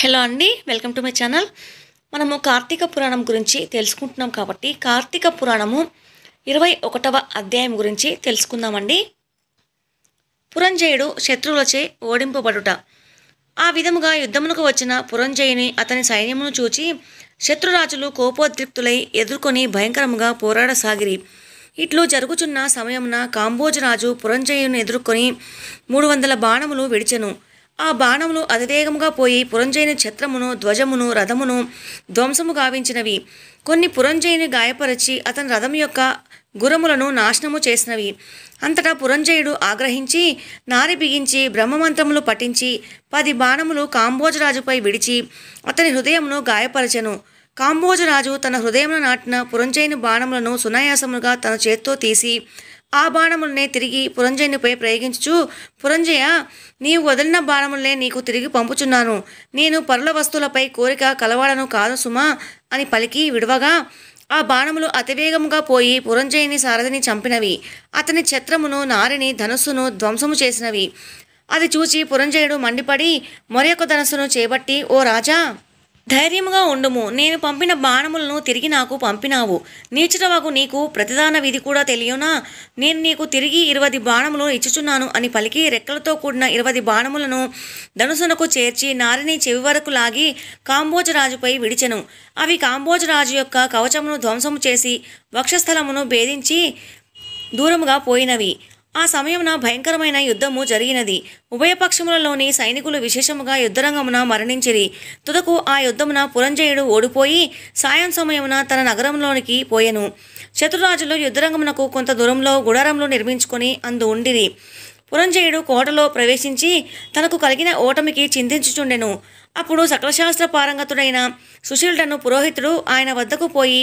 hello అండి welcome to my channel మనము కార్తీక పురాణం గురించి తెలుసుకుంటున్నాం కాబట్టి కార్తీక పురాణము ఇరవై ఒకటవ అధ్యాయం గురించి తెలుసుకుందామండి పురంజయుడు శత్రువులచే ఓడింపబడుట ఆ విధముగా యుద్ధమునకు వచ్చిన పురంజయుని అతని సైన్యమును చూచి శత్రురాజులు కోపోద్రిక్తులై ఎదుర్కొని భయంకరముగా పోరాడసాగిరి ఇట్లు జరుగుచున్న సమయమున కాంబోజరాజు పురంజయుని ఎదుర్కొని మూడు వందల బాణములు విడిచెను ఆ బాణములు అతివేగముగా పోయి పురంజైన ఛత్రమును ధ్వజమును రథమును ధ్వంసము గావించినవి కొన్ని పురంజయుని గాయపరచి అతని రథం యొక్క గురములను నాశనము చేసినవి అంతటా పురంజయుడు ఆగ్రహించి నారి బిగించి బ్రహ్మమంత్రములు పఠించి పది బాణములు కాంబోజరాజుపై విడిచి అతని హృదయమును గాయపరచెను కాంబోజరాజు తన హృదయమున నాటిన పురంజయుని బాణములను సునాయాసముగా తన చేత్తో తీసి ఆ బాణములనే తిరిగి పురంజయునిపై ప్రయోగించుచు పురంజయ నీవు వదిలిన బాణములనే నీకు తిరిగి పంపుచున్నాను నేను పరుల వస్తువులపై కోరిక కలవాడను కాదు సుమా అని పలికి విడవగా ఆ బాణములు అతివేగముగా పోయి పురంజయుని సారథిని చంపినవి అతని ఛత్రమును నారిని ధనుస్సును ధ్వంసము చేసినవి అది చూచి పురంజయుడు మండిపడి మరొక ధనస్సును చేపట్టి ఓ రాజా ధైర్యంగా ఉండుము నేను పంపిన బాణములను తిరిగి నాకు పంపినావు నీచుటవకు నీకు ప్రతిదాన విధి కూడా తెలియనా నేను నీకు తిరిగి ఇరవై బాణములు ఇచ్చుచున్నాను అని పలికి రెక్కలతో కూడిన ఇరవై బాణములను ధనుసునకు చేర్చి నారిని చెవి వరకు లాగి కాంబోజరాజుపై విడిచెను అవి కాంబోజరాజు యొక్క కవచమును ధ్వంసము చేసి వక్షస్థలమును భేదించి దూరముగా పోయినవి ఆ సమయమున భయంకరమైన యుద్ధము జరిగినది ఉభయపక్షములలోని సైనికులు విశేషముగా యుద్ధరంగమున మరణించిరి తుదకు ఆ యుద్ధమున పురంజయుడు ఓడిపోయి సాయం సమయమున తన నగరంలోనికి పోయెను చతురాజులు యుద్ధరంగమునకు కొంత దూరంలో గుడారంలో నిర్మించుకొని అందు ఉండిరి పురంజయుడు కోటలో ప్రవేశించి తనకు కలిగిన ఓటమికి చింతించుచుండెను అప్పుడు సకలశాస్త్ర పారంగతుడైన సుశీలుడను పురోహితుడు ఆయన వద్దకు పోయి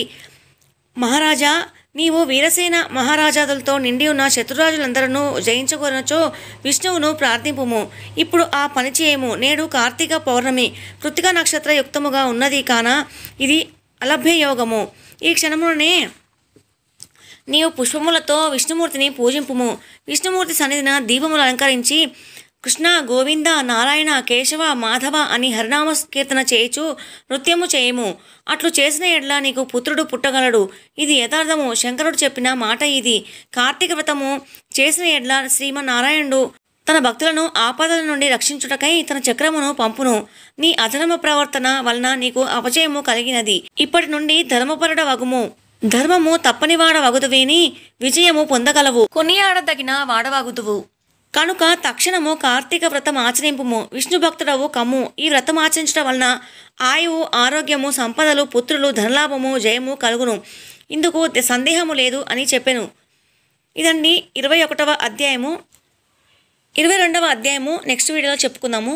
మహారాజా నీవు వీరసేన మహారాజాదులతో నిండి ఉన్న శత్రురాజులందరూ జయించగొనచో విష్ణువును ప్రార్థింపుము ఇప్పుడు ఆ పని చేయము నేడు కార్తీక పౌర్ణమి కృతిక నక్షత్ర యుక్తముగా ఉన్నది కాన ఇది అలభ్య యోగము ఈ క్షణమునే నీవు పుష్పములతో విష్ణుమూర్తిని పూజింపుము విష్ణుమూర్తి సన్నిధిన దీపములు అలంకరించి కృష్ణ గోవింద నారాయణ కేశవ మాధవ అని హరినామ కీర్తన చేయుచు నృత్యము చేయము అట్లు చేసిన ఎడ్ల నీకు పుత్రుడు పుట్టగలడు ఇది యథార్థము శంకరుడు చెప్పిన మాట ఇది కార్తీక వ్రతము చేసిన ఎడ్ల శ్రీమన్నారాయణుడు తన భక్తులను ఆపదల నుండి రక్షించుటకై తన చక్రమును పంపును నీ అధర్మ ప్రవర్తన వలన నీకు అపజయము కలిగినది ఇప్పటి నుండి ధర్మపరుడ వగుము ధర్మము తప్పనివాడ వగుదువేని విజయము పొందగలవు కొనియాడదగిన వాడవగుదువు కనుక తక్షణము కార్తీక వ్రతం ఆచరింపుము విష్ణు భక్తుడవు కమ్ము ఈ వ్రతం ఆచరించడం వలన ఆయువు ఆరోగ్యము సంపదలు పుత్రులు ధనలాభము జయము కలుగును ఇందుకు సందేహము లేదు అని చెప్పాను ఇదండి ఇరవై ఒకటవ అధ్యాయము ఇరవై రెండవ అధ్యాయము నెక్స్ట్ వీడియోలో చెప్పుకుందాము